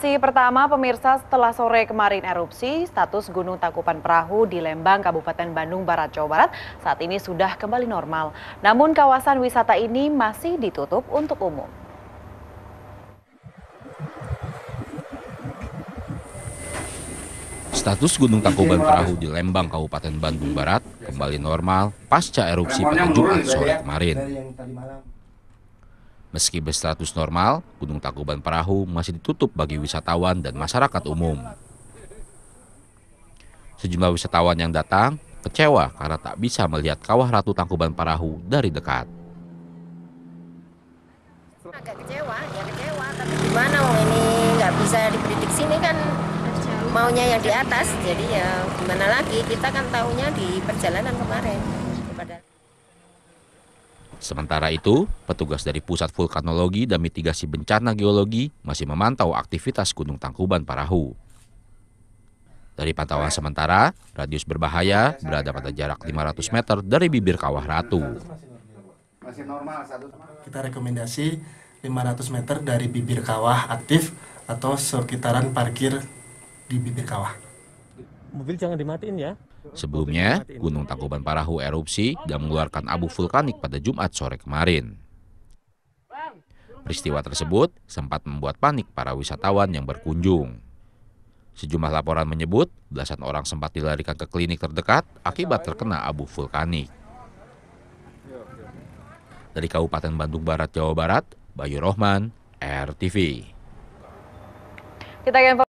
Si pertama, pemirsa setelah sore kemarin erupsi, status Gunung Tangkupan Perahu di Lembang, Kabupaten Bandung Barat, Jawa Barat saat ini sudah kembali normal. Namun kawasan wisata ini masih ditutup untuk umum. Status Gunung Tangkuban Perahu di Lembang, Kabupaten Bandung Barat kembali normal pasca erupsi pada Jumat sore kemarin. Meski berstatus normal, Gunung Tangkuban Perahu masih ditutup bagi wisatawan dan masyarakat umum. Sejumlah wisatawan yang datang kecewa karena tak bisa melihat kawah Ratu Tangkuban Perahu dari dekat. Agak kecewa, ya kecewa, tapi gimana mau ini nggak bisa diprediksi sini kan maunya yang di atas, jadi ya gimana lagi kita kan tahunya di perjalanan kemarin. Sementara itu, petugas dari Pusat Vulkanologi dan Mitigasi Bencana Geologi masih memantau aktivitas Gunung Tangkuban Parahu. Dari pantauan sementara, radius berbahaya berada pada jarak 500 meter dari bibir kawah Ratu. Kita rekomendasi 500 meter dari bibir kawah aktif atau sekitaran parkir di bibir kawah. Mobil jangan dimatiin ya. Sebelumnya, Gunung Tangkuban Parahu erupsi dan mengeluarkan abu vulkanik pada Jumat sore kemarin. Peristiwa tersebut sempat membuat panik para wisatawan yang berkunjung. Sejumlah laporan menyebut belasan orang sempat dilarikan ke klinik terdekat akibat terkena abu vulkanik. Dari Kabupaten Bandung Barat, Jawa Barat, Bayu Rohman, RTV. Kita